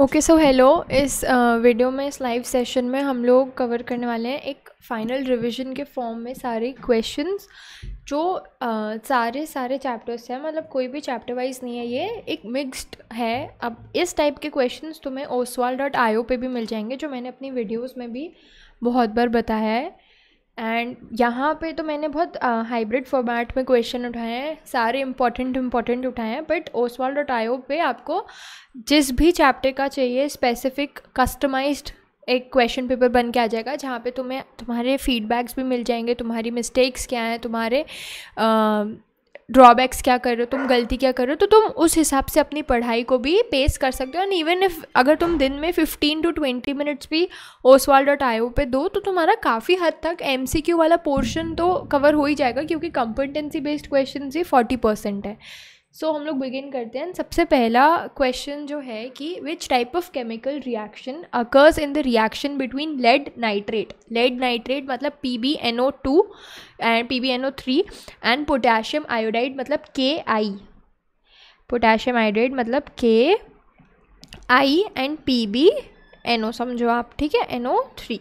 okay so hello इस video में इस लाइव सेशन में हम लोग कवर करने वाले हैं एक फ़ाइनल रिवीजन के फॉर्म में सारे क्वेश्चंस जो uh, सारे सारे चैप्टर्स हैं मतलब कोई भी चैप्टर वाइज नहीं है ये एक मिक्स्ड है अब इस टाइप के क्वेश्चंस तुम्हें ओसवाल डॉट आई पर भी मिल जाएंगे जो मैंने अपनी वीडियोस में भी बहुत बार बताया है एंड यहाँ पे तो मैंने बहुत हाइब्रिड फॉर्मेट में क्वेश्चन उठाए हैं सारे इम्पॉर्टेंट इम्पॉर्टेंट उठाए हैं बट ओसवाल डॉट आयो पे आपको जिस भी चैप्टर का चाहिए स्पेसिफिक कस्टमाइज्ड एक क्वेश्चन पेपर बन के आ जाएगा जहाँ पे तुम्हें तुम्हारे फीडबैक्स भी मिल जाएंगे तुम्हारी मिस्टेक्स क्या हैं तुम्हारे uh, ड्रॉबैक्स क्या कर रहे हो तुम गलती क्या कर रहे हो तो तुम उस हिसाब से अपनी पढ़ाई को भी पेस कर सकते हो एंड इवन इफ अगर तुम दिन में फिफ्टीन टू ट्वेंटी मिनट्स भी ओसवाल डॉट आई ओ पे दो तो तुम्हारा काफ़ी हद तक एम सी क्यू वाला पोर्शन तो कवर हो ही जाएगा क्योंकि कंपिटेंसी बेस्ड क्वेश्चन से फोर्टी परसेंट है सो so, हम लोग बिगिन करते हैं सबसे पहला क्वेश्चन जो है कि which type of chemical reaction occurs in the reaction between lead nitrate lead nitrate मतलब P B N O two and P B N O three and potassium iodide मतलब के आई पोटेशियम आयोडाइड मतलब K I and P B N O समझो आप ठीक है N O three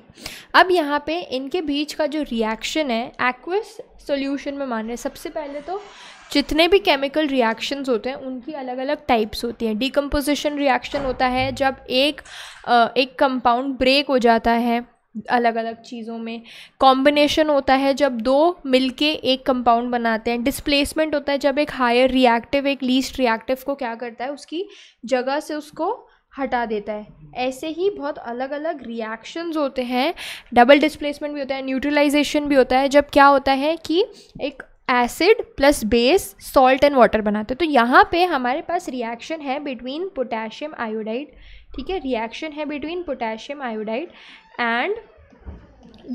अब यहाँ पे इनके बीच का जो रिएक्शन है एक्विस सोल्यूशन में मान रहे हैं सबसे पहले तो जितने भी केमिकल रिएक्शंस होते हैं उनकी अलग अलग टाइप्स होती हैं डिकम्पोजिशन रिएक्शन होता है जब एक एक कंपाउंड ब्रेक हो जाता है अलग अलग चीज़ों में कॉम्बिनेशन होता है जब दो मिलके एक कंपाउंड बनाते हैं डिस्प्लेसमेंट होता है जब एक हायर रिएक्टिव एक लीस्ट रिएक्टिव को क्या करता है उसकी जगह से उसको हटा देता है ऐसे ही बहुत अलग अलग रिएक्शंस होते हैं डबल डिस्प्लेसमेंट भी होता है न्यूट्रलाइजेशन भी होता है जब क्या होता है कि एक acid plus base salt and water बनाते हैं तो यहाँ पे हमारे पास रिएक्शन है बिटवीन पोटेशियम आयोडाइड ठीक है रिएक्शन है between potassium iodide and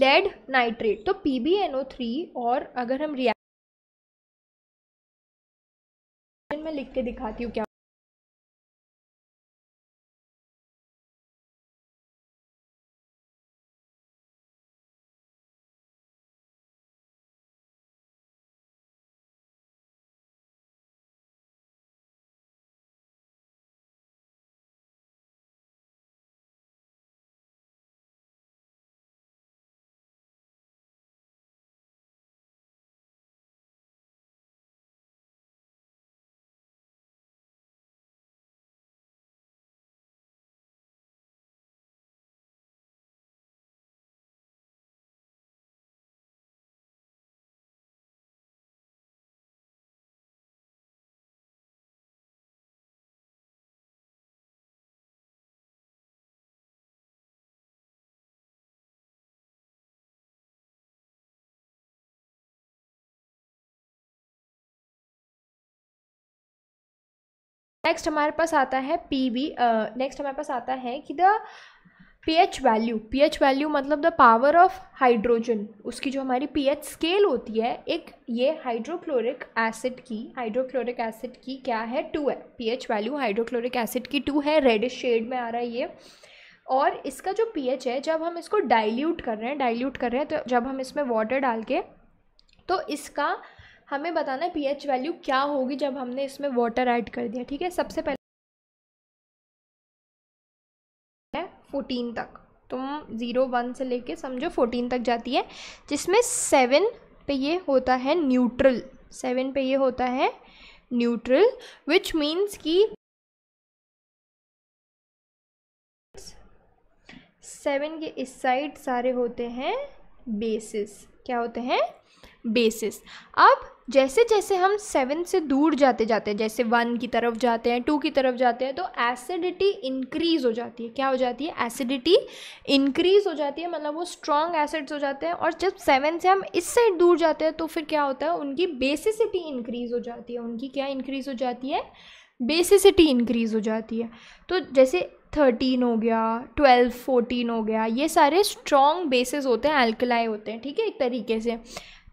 lead nitrate तो पी और अगर हम रिएक्शन में लिख के दिखाती हूँ क्या नेक्स्ट हमारे पास आता है पी वी नेक्स्ट हमारे पास आता है कि the P H value P H value मतलब द पावर ऑफ हाइड्रोजन उसकी जो हमारी पी एच स्केल होती है एक ये हाइड्रोक्लोरिक एसिड की हाइड्रोक्लोरिक एसिड की क्या है टू है P H value hydrochloric acid की टू है रेडिश शेड में आ रहा है ये और इसका जो पी एच है जब हम इसको डाइल्यूट कर रहे हैं डाइल्यूट कर रहे हैं तो जब हम इसमें वाटर डाल के तो इसका हमें बताना है पी वैल्यू क्या होगी जब हमने इसमें वाटर ऐड कर दिया ठीक है सबसे पहले है फोर्टीन तक तुम ज़ीरो वन से लेके समझो फोर्टीन तक जाती है जिसमें सेवन पे ये होता है न्यूट्रल सेवन पे ये होता है न्यूट्रल विच मीन्स कि सेवन के इस साइड सारे होते हैं बेसिस क्या होते हैं बेसिस अब जैसे जैसे हम सेवन से दूर जाते जाते हैं जैसे वन की तरफ जाते हैं टू की तरफ जाते हैं तो एसिडिटी इंक्रीज़ हो जाती है क्या हो जाती है एसिडिटी इंक्रीज़ हो जाती है मतलब वो स्ट्रॉन्ग एसिड्स हो जाते हैं और जब सेवन से हम इस साइड दूर जाते हैं तो फिर क्या होता है उनकी बेसिसिटी इंक्रीज़ हो जाती है उनकी क्या इंक्रीज़ हो जाती है बेसिसिटी इंक्रीज़ हो जाती है तो जैसे थर्टीन हो गया ट्वेल्व फोर्टीन हो गया ये सारे स्ट्रॉन्ग बेसिस होते हैं एल्कलाई होते हैं ठीक है एक तरीके से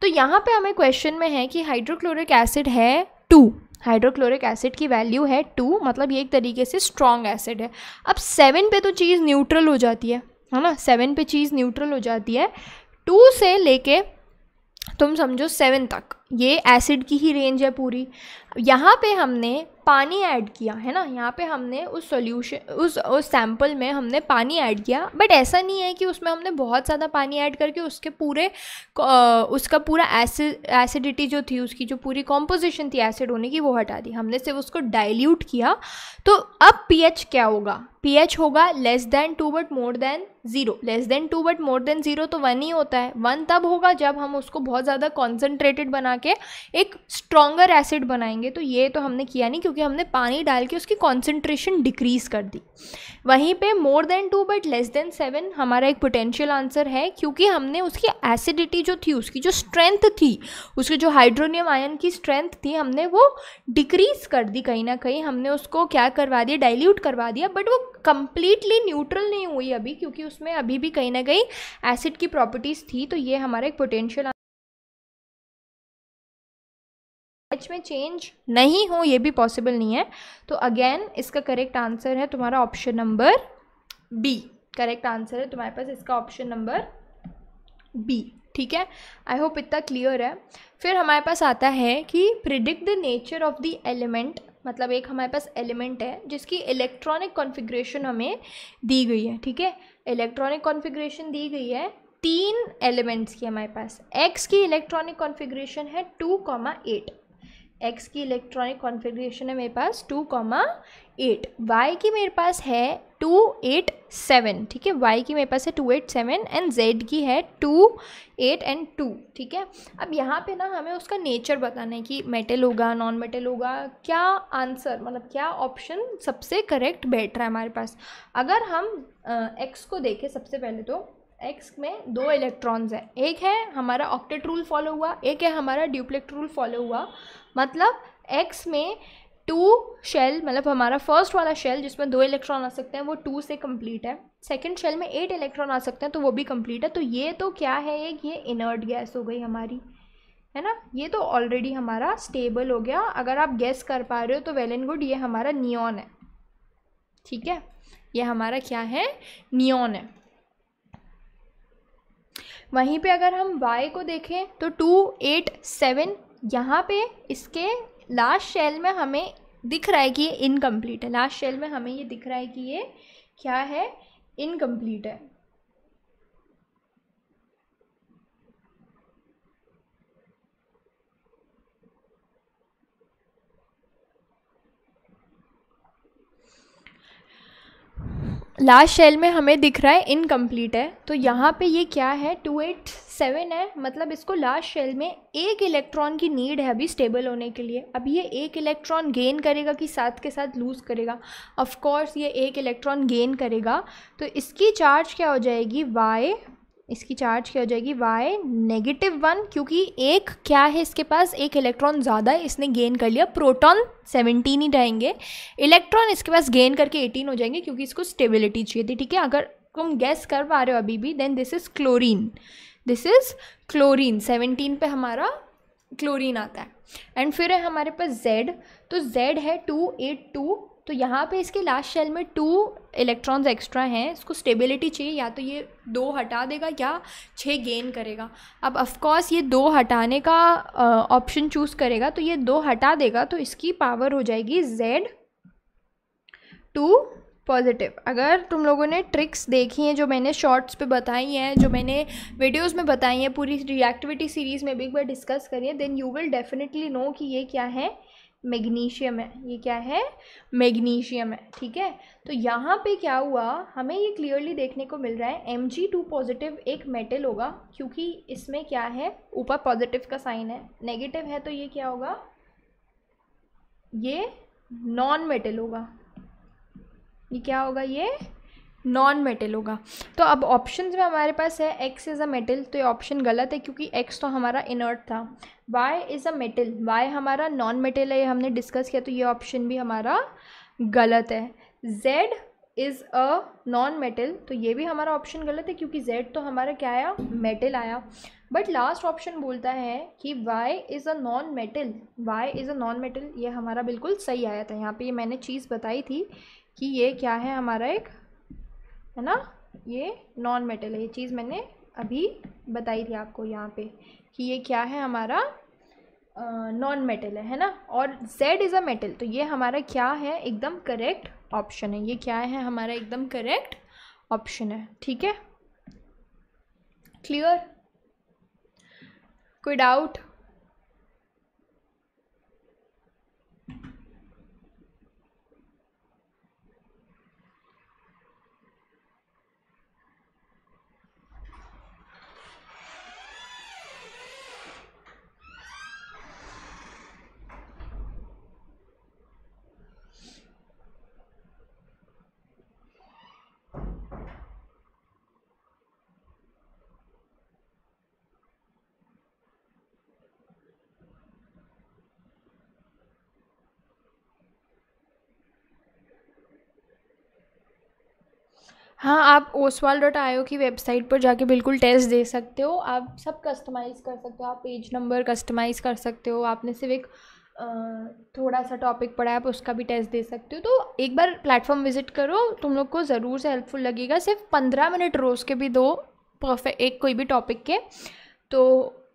तो यहाँ पे हमें क्वेश्चन में है कि हाइड्रोक्लोरिक एसिड है टू हाइड्रोक्लोरिक एसिड की वैल्यू है टू मतलब ये एक तरीके से स्ट्रॉन्ग एसिड है अब सेवन पे तो चीज़ न्यूट्रल हो जाती है है ना सेवन पे चीज़ न्यूट्रल हो जाती है टू से लेके तुम समझो सेवन तक ये एसिड की ही रेंज है पूरी यहाँ पे हमने पानी ऐड किया है ना यहाँ पे हमने उस सॉल्यूशन उस उस सैम्पल में हमने पानी ऐड किया बट ऐसा नहीं है कि उसमें हमने बहुत ज़्यादा पानी ऐड करके उसके पूरे उसका पूरा एसिड एसिडिटी जो थी उसकी जो पूरी कॉम्पोजिशन थी एसिड होने की वो हटा दी हमने सिर्फ उसको डाइल्यूट किया तो अब पी क्या होगा पी होगा less than two but more than zero less than two but more than zero तो वन ही होता है वन तब होगा जब हम उसको बहुत ज़्यादा कॉन्सेंट्रेटेड बना के एक स्ट्रॉगर एसिड बनाएंगे तो ये तो हमने किया नहीं क्योंकि क्योंकि हमने पानी डाल के उसकी कॉन्सेंट्रेशन डिक्रीज़ कर दी वहीं पे more than two but less than seven हमारा एक पोटेंशियल आंसर है क्योंकि हमने उसकी एसिडिटी जो थी उसकी जो स्ट्रेंथ थी उसके जो हाइड्रोनियम आयन की स्ट्रेंथ थी हमने वो डिक्रीज़ कर दी कहीं ना कहीं हमने उसको क्या करवा दिया डाइल्यूट करवा दिया बट वो कम्प्लीटली न्यूट्रल नहीं हुई अभी क्योंकि उसमें अभी भी कहीं ना कहीं एसिड की प्रॉपर्टीज़ थी तो ये हमारा एक पोटेंशियल एच में चेंज नहीं हो ये भी पॉसिबल नहीं है तो अगेन इसका करेक्ट आंसर है तुम्हारा option number B correct answer है तुम्हारे पास इसका ऑप्शन नंबर बी ठीक है आई होप इतना क्लियर है फिर हमारे पास आता है कि predict the nature of the element मतलब एक हमारे पास एलिमेंट है जिसकी इलेक्ट्रॉनिक कॉन्फ़िगरेशन हमें दी गई है ठीक है इलेक्ट्रॉनिक कॉन्फ़िगरेशन दी गई है तीन एलिमेंट्स की हमारे पास एक्स की इलेक्ट्रॉनिक कॉन्फ़िगरेशन है टू कॉमा एट एक्स की इलेक्ट्रॉनिक कॉन्फ़िगरेशन है मेरे पास टू कॉमा एट वाई की मेरे पास है टू एट सेवन ठीक है वाई की मेरे पास है two eight seven and Z की है टू एट एंड टू ठीक है अब यहाँ पे ना हमें उसका नेचर बताना है कि मेटल होगा नॉन मेटल होगा क्या आंसर मतलब क्या ऑप्शन सबसे करेक्ट बैठ रहा है हमारे पास अगर हम एक्स को देखें सबसे पहले तो एक्स में दो इलेक्ट्रॉन्स हैं एक है हमारा ऑक्टेट रूल फॉलो हुआ एक है हमारा ड्यूप्लेक्ट रूल फॉलो हुआ मतलब एक्स में टू शेल मतलब हमारा फर्स्ट वाला शेल जिसमें दो इलेक्ट्रॉन आ सकते हैं वो टू से कंप्लीट है सेकंड शेल में एट इलेक्ट्रॉन आ सकते हैं तो वो भी कंप्लीट है तो ये तो क्या है एक ये इनर्ट गैस हो गई हमारी है ना ये तो ऑलरेडी हमारा स्टेबल हो गया अगर आप गैस कर पा रहे हो तो वेल एंड गुड ये हमारा नियॉन है ठीक है ये हमारा क्या है नियॉन है वहीं पे अगर हम y को देखें तो टू एट सेवन यहाँ पे इसके लास्ट शेल में हमें दिख रहा है कि ये इनकम्प्लीट है लास्ट शेल में हमें ये दिख रहा है कि ये क्या है इनकम्प्लीट है लास्ट शेल में हमें दिख रहा है इनकम्प्लीट है तो यहाँ पे ये क्या है टू एट सेवन है मतलब इसको लास्ट शेल में एक इलेक्ट्रॉन की नीड है अभी स्टेबल होने के लिए अब ये एक इलेक्ट्रॉन गेन करेगा कि साथ के साथ लूज़ करेगा ऑफ कोर्स ये एक इलेक्ट्रॉन गेन करेगा तो इसकी चार्ज क्या हो जाएगी वाई इसकी चार्ज क्या हो जाएगी वाई नेगेटिव वन क्योंकि एक क्या है इसके पास एक इलेक्ट्रॉन ज़्यादा है इसने गेन कर लिया प्रोटॉन सेवनटीन ही रहेंगे इलेक्ट्रॉन इसके पास गेन करके एटीन हो जाएंगे क्योंकि इसको स्टेबिलिटी चाहिए थी ठीक है अगर तुम गैस कर पा रहे हो अभी भी then this is chlorine this is chlorine seventeen पर हमारा क्लोरीन आता है एंड फिर है हमारे पास जेड तो जेड है टू एट टू तो यहाँ पे इसके लास्ट शेल में टू इलेक्ट्रॉन्स एक्स्ट्रा हैं इसको स्टेबिलिटी चाहिए या तो ये दो हटा देगा या छः गेन करेगा अब ऑफकोर्स ये दो हटाने का ऑप्शन चूज़ करेगा तो ये दो हटा देगा तो इसकी पावर हो जाएगी जेड टू पॉजिटिव अगर तुम लोगों ने ट्रिक्स देखी हैं जो मैंने शॉर्ट्स पे बताई हैं जो मैंने वीडियोस में बताई हैं पूरी रिएक्टिविटी सीरीज़ में भी एक बार डिस्कस करी है then you will definitely know कि ये क्या है मैग्नीशियम है ये क्या है मैग्नीशियम है ठीक है तो यहाँ पे क्या हुआ हमें ये क्लियरली देखने को मिल रहा है एम जी टू पॉजिटिव एक मेटल होगा क्योंकि इसमें क्या है ऊपर पॉजिटिव का साइन है नेगेटिव है तो ये क्या होगा ये नॉन मेटल होगा ये क्या होगा ये नॉन मेटल होगा तो अब ऑप्शन में हमारे पास है एक्स इज़ अ मेटल तो ये ऑप्शन गलत है क्योंकि एक्स तो हमारा इनर्ट था Y is a metal Y हमारा नॉन मेटल है ये हमने डिस्कस किया तो ये ऑप्शन भी हमारा गलत है Z is a non metal तो ये भी हमारा ऑप्शन गलत है क्योंकि जेड तो हमारा क्या आया मेटल आया बट लास्ट ऑप्शन बोलता है कि Y is a non metal Y is a non metal ये हमारा बिल्कुल सही आया था यहाँ पे ये मैंने चीज़ बताई थी कि ये क्या है हमारा एक है ना ये नॉन मेटल है ये चीज़ मैंने अभी बताई थी आपको यहाँ पे कि ये क्या है हमारा नॉन मेटल है है ना और जेड इज़ अ मेटल तो ये हमारा क्या है एकदम करेक्ट ऑप्शन है ये क्या है हमारा एकदम करेक्ट ऑप्शन है ठीक है क्लियर कोई डाउट हाँ आप ओसवाल डॉट आई की वेबसाइट पर जाके बिल्कुल टेस्ट दे सकते हो आप सब कस्टमाइज़ कर सकते हो आप पेज नंबर कस्टमाइज़ कर सकते हो आपने सिर्फ एक थोड़ा सा टॉपिक पढ़ा है आप उसका भी टेस्ट दे सकते हो तो एक बार प्लेटफॉर्म विजिट करो तुम लोग को ज़रूर से हेल्पफुल लगेगा सिर्फ पंद्रह मिनट रोज़ के भी दो परफेक्ट एक कोई भी टॉपिक के तो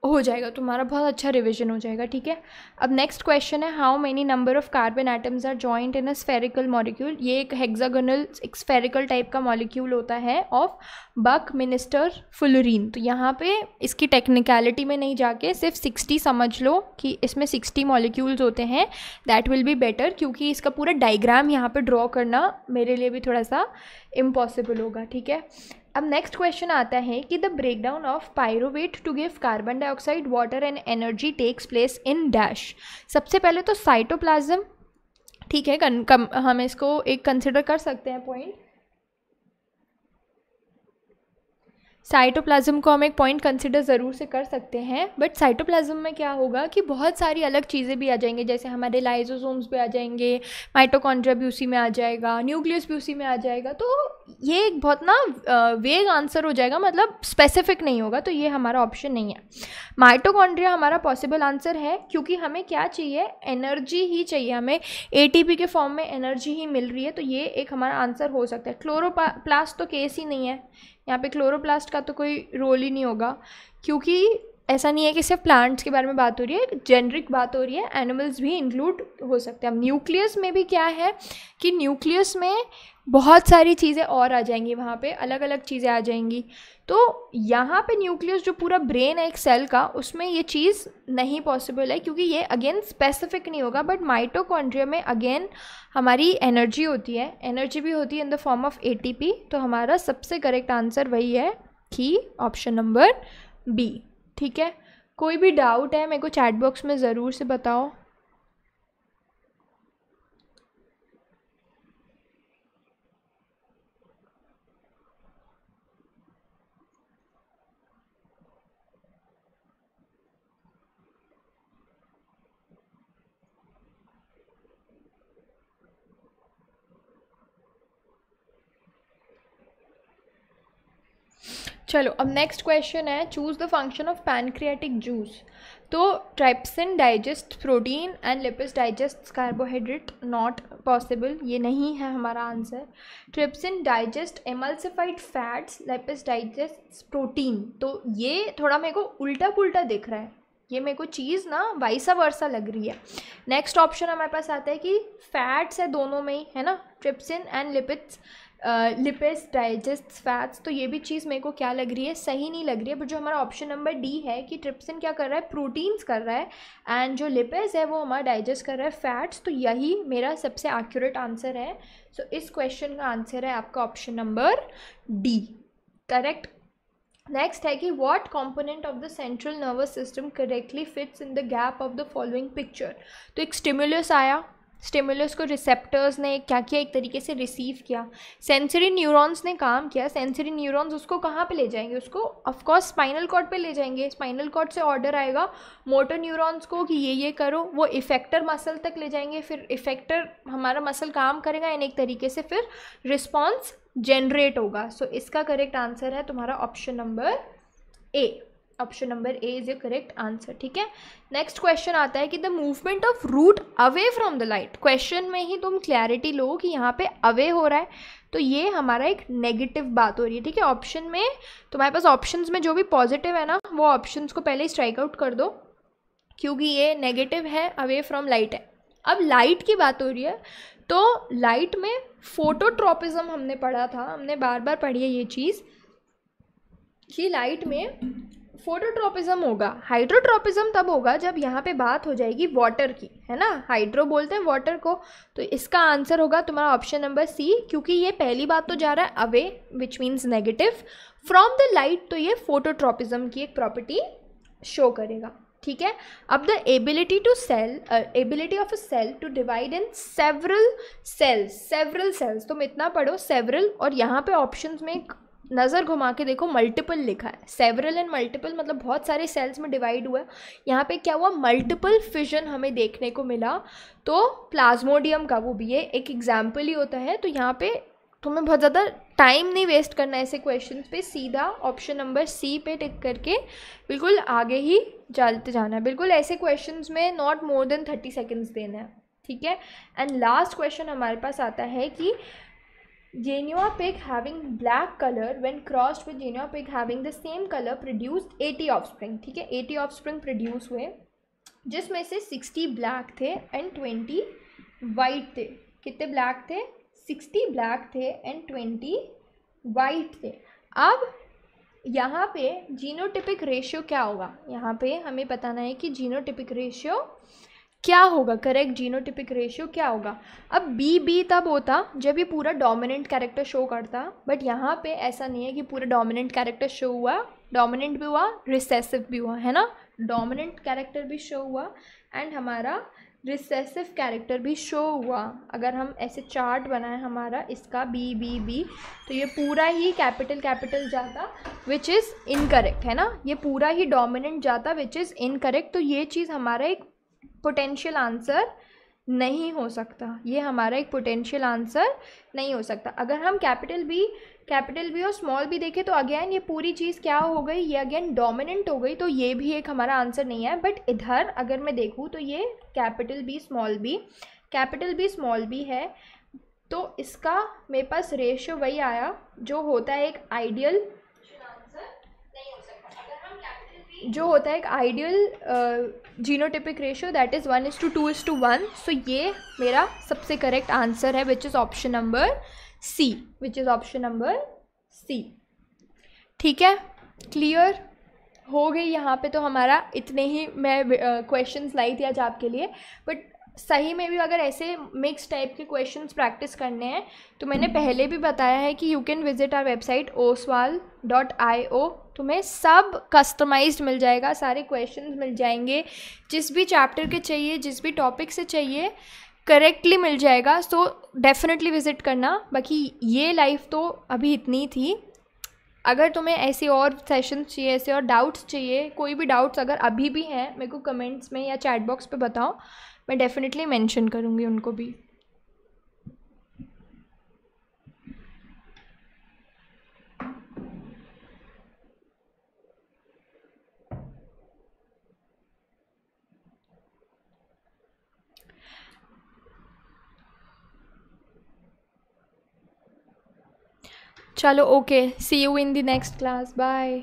हो जाएगा तुम्हारा बहुत अच्छा रिविजन हो जाएगा ठीक है अब नेक्स्ट क्वेश्चन है how many number of carbon items are joint in a spherical molecule ये एक हेक्सागोनल एक स्फेरिकल टाइप का मॉलिक्यूल होता है ऑफ बक मिनिस्टर फुलरीन तो यहाँ पे इसकी टेक्निकलिटी में नहीं जाके सिर्फ सिक्सटी समझ लो कि इसमें सिक्सटी मॉलिक्यूल्स होते हैं दैट विल बी बेटर क्योंकि इसका पूरा डाइग्राम यहाँ पर ड्रॉ करना मेरे लिए भी थोड़ा सा इम्पॉसिबल होगा ठीक है अब नेक्स्ट क्वेश्चन आता है कि the breakdown of pyruvate to give carbon dioxide water and energy takes place in dash सबसे पहले तो साइटोप्लाज्म ठीक है कम, हम इसको एक कंसिडर कर सकते हैं पॉइंट साइटोप्लाज्म को हम एक पॉइंट कंसिडर ज़रूर से कर सकते हैं बट साइटोप्लाज्म में क्या होगा कि बहुत सारी अलग चीज़ें भी आ जाएंगी जैसे हमारे लाइजोसोम्स भी आ जाएंगे माइटोकॉन्ड्रिया भी उसी में आ जाएगा न्यूक्लियस भी उसी में आ जाएगा तो ये एक बहुत ना वेग आंसर हो जाएगा मतलब स्पेसिफिक नहीं होगा तो ये हमारा ऑप्शन नहीं है माइटोकॉन्ड्रिया हमारा पॉसिबल आंसर है क्योंकि हमें क्या चाहिए एनर्जी ही चाहिए हमें ए के फॉर्म में एनर्जी ही मिल रही है तो ये एक हमारा आंसर हो सकता है क्लोरोप्लास्ट तो केस ही नहीं है यहाँ पे क्लोरोप्लास्ट का तो कोई रोल ही नहीं होगा क्योंकि ऐसा नहीं है कि सिर्फ प्लांट्स के बारे में बात हो रही है जेनरिक बात हो रही है एनिमल्स भी इंक्लूड हो सकते हैं अब न्यूक्लियस में भी क्या है कि न्यूक्लियस में बहुत सारी चीज़ें और आ जाएंगी वहाँ पे अलग अलग चीज़ें आ जाएंगी तो यहाँ पे न्यूक्लियस जो पूरा ब्रेन है एक सेल का उसमें ये चीज़ नहीं पॉसिबल है क्योंकि ये अगेन स्पेसिफिक नहीं होगा बट माइटोकॉन्ड्रिया में अगेन हमारी एनर्जी होती है एनर्जी भी होती है in the form of a तो हमारा सबसे करेक्ट आंसर वही है कि ऑप्शन नंबर बी ठीक है कोई भी डाउट है मेरे को चैट बॉक्स में ज़रूर से बताओ चलो अब नेक्स्ट क्वेश्चन है choose the function of pancreatic juice तो trypsin digest protein and lipase digest carbohydrate not possible ये नहीं है हमारा answer trypsin digest emulsified fats lipase digest protein तो ये थोड़ा मेरे को उल्टा पुल्टा दिख रहा है ये मेरे को चीज़ ना वाइसा वर्सा लग रही है नेक्स्ट ऑप्शन हमारे पास आता है कि फैट्स है दोनों में ही है ना trypsin and lipids lipids digest fats तो ये भी चीज़ मेरे को क्या लग रही है सही नहीं लग रही है बट जो हमारा ऑप्शन नंबर डी है कि ट्रिप्सिन क्या कर रहा है प्रोटीन्स कर रहा है एंड जो लिपिड्स है वो हमारा डाइजेस्ट कर रहा है फैट्स तो यही मेरा सबसे एक्यूरेट आंसर है सो so, इस क्वेश्चन का आंसर है आपका option number D correct next है कि what component of the central nervous system correctly fits in the gap of the following picture तो एक स्टिमुलस आया स्टिमुलस को रिसेप्टर्स ने क्या किया एक तरीके से रिसीव किया सेंसरी न्यूरॉन्स ने काम किया सेंसरी न्यूरॉन्स उसको कहाँ पे ले जाएंगे उसको ऑफकोर्स स्पाइनल कॉर्ड पे ले जाएंगे स्पाइनल कॉर्ड से ऑर्डर आएगा मोटर न्यूरॉन्स को कि ये ये करो वो इफेक्टर मसल तक ले जाएंगे फिर इफेक्टर हमारा मसल काम करेगा एंड एक तरीके से फिर रिस्पॉन्स जनरेट होगा सो so, इसका करेक्ट आंसर है तुम्हारा option number A option number A is A correct answer ठीक है नेक्स्ट क्वेश्चन आता है कि the movement of root away from the light question में ही तुम क्लैरिटी लो कि यहाँ पे अवे हो रहा है तो ये हमारा एक नेगेटिव बात हो रही है ठीक है ऑप्शन में तुम्हारे पास ऑप्शंस में जो भी पॉजिटिव है ना वो ऑप्शन को पहले स्ट्राइक आउट कर दो क्योंकि ये नेगेटिव है अवे फ्रॉम लाइट है अब लाइट की बात हो रही है तो लाइट में फोटोट्रोपिज्म हमने पढ़ा था हमने बार बार पढ़ी है ये चीज़ कि लाइट में फोटोट्रोपिज्म होगा हाइड्रोट्रोपिज्म तब होगा जब यहाँ पे बात हो जाएगी वाटर की है ना हाइड्रो बोलते हैं वाटर को तो इसका आंसर होगा तुम्हारा ऑप्शन नंबर सी क्योंकि ये पहली बात तो जा रहा है away which means negative from the light तो ये फोटोट्रोपिज्म की एक प्रॉपर्टी शो करेगा ठीक है अब the ability to cell ability of a cell to divide in several cells several cells तुम इतना पढ़ो सेवरल और यहाँ पे ऑप्शंस में एक नज़र घुमा के देखो मल्टीपल लिखा है सेवरल एंड मल्टीपल मतलब बहुत सारे सेल्स में डिवाइड हुआ है यहाँ पे क्या हुआ मल्टीपल फिजन हमें देखने को मिला तो प्लाज्मोडियम का वो भी है एक एग्जाम्पल ही होता है तो यहाँ पे तुम्हें बहुत ज़्यादा टाइम नहीं वेस्ट करना है ऐसे क्वेश्चन पे सीधा ऑप्शन नंबर सी पे टिक करके बिल्कुल आगे ही चलते जाना है बिल्कुल ऐसे क्वेश्चन में not more than thirty seconds देना है ठीक है एंड लास्ट क्वेश्चन हमारे पास आता है कि Genua pig having black color when crossed with Genua pig having the same color produced 80 offspring ठीक है 80 offspring produce हुए जिसमें से 60 black थे and 20 white थे कितने black थे 60 black थे and 20 white थे अब यहाँ पे जीनोटिपिक रेशियो क्या होगा यहाँ पे हमें बताना है कि जीनोटिपिक रेशियो क्या होगा करेक्ट जीनोटिपिक रेशियो क्या होगा अब बी बी तब होता जब ये पूरा डोमिनेंट कैरेक्टर शो करता बट यहाँ पे ऐसा नहीं है कि पूरा डोमिनेंट कैरेक्टर शो हुआ डोमिनेंट भी हुआ रिसेसिव भी हुआ है ना डोमिनेंट कैरेक्टर भी शो हुआ एंड हमारा रिसेसिव कैरेक्टर भी शो हुआ अगर हम ऐसे चार्ट बनाए हमारा इसका बी बी बी तो ये पूरा ही कैपिटल कैपिटल जाता विच इज़ इनकरेक्ट है ना ये पूरा ही डोमिनेंट जाता विच इज़ इनकरेक्ट तो ये चीज़ हमारा एक पोटेंशियल आंसर नहीं हो सकता ये हमारा एक पोटेंशियल आंसर नहीं हो सकता अगर हम कैपिटल बी कैपिटल बी और स्मॉल बी देखें तो अगेन ये पूरी चीज़ क्या हो गई ये अगेन डोमिनेंट हो गई तो ये भी एक हमारा आंसर नहीं है बट इधर अगर मैं देखूँ तो ये capital B small B capital B small B है तो इसका मेरे पास रेशियो वही आया जो होता है एक आइडियल जो होता है एक ideal genotypic ratio that is one is two two is two one so ये मेरा सबसे करेक्ट आंसर है which is option number C which is option number C ठीक है क्लियर हो गई यहाँ पे तो हमारा इतने ही मैं क्वेश्चंस लाई थी आज आपके लिए बट सही में भी अगर ऐसे मिक्स टाइप के क्वेश्चन प्रैक्टिस करने हैं तो मैंने पहले भी बताया है कि you can visit our website Oswal dot I O तुम्हें सब कस्टमाइज मिल जाएगा सारे क्वेश्चन मिल जाएंगे जिस भी चैप्टर के चाहिए जिस भी टॉपिक से चाहिए करेक्टली मिल जाएगा सो डेफिनेटली विज़िट करना बाकी ये लाइफ तो अभी इतनी थी अगर तुम्हें ऐसे और सेशन चाहिए ऐसे और डाउट्स चाहिए कोई भी डाउट्स अगर अभी भी हैं मेरे को कमेंट्स में या चैट बॉक्स पे बताओ मैं डेफिनेटली मेंशन करूँगी उनको भी चलो okay see you in the next class bye